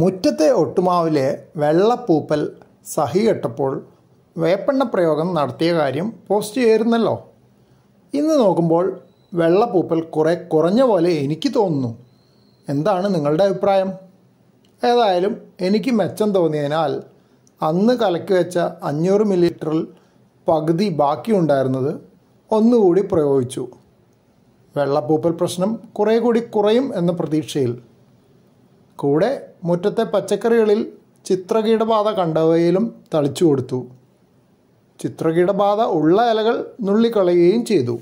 മുറ്റത്തെ ഒട്ടുമാവിലെ വെള്ളപ്പൂപ്പൽ സഹി കെട്ടപ്പോൾ വേപ്പെണ്ണ പ്രയോഗം നടത്തിയ കാര്യം പോസ്റ്റ് ചെയ്യരുന്നല്ലോ ഇന്ന് നോക്കുമ്പോൾ വെള്ളപ്പൂപ്പൽ കുറേ കുറഞ്ഞ പോലെ എനിക്ക് തോന്നുന്നു എന്താണ് നിങ്ങളുടെ അഭിപ്രായം ഏതായാലും എനിക്ക് മെച്ചം തോന്നിയതിനാൽ അന്ന് കലക്കി വെച്ച അഞ്ഞൂറ് മില്ലിലിറ്ററിൽ പകുതി ബാക്കിയുണ്ടായിരുന്നത് ഒന്നുകൂടി പ്രയോഗിച്ചു വെള്ളപ്പൂപ്പൽ പ്രശ്നം കുറേ കൂടി കുറയും എന്ന പ്രതീക്ഷയിൽ കൂടെ മുറ്റത്തെ പച്ചക്കറികളിൽ ചിത്രകീടബാധ കണ്ടവയിലും തളിച്ചു കൊടുത്തു ചിത്രകീടബാധ ഉള്ള ഇലകൾ നുള്ളിക്കളയുകയും ചെയ്തു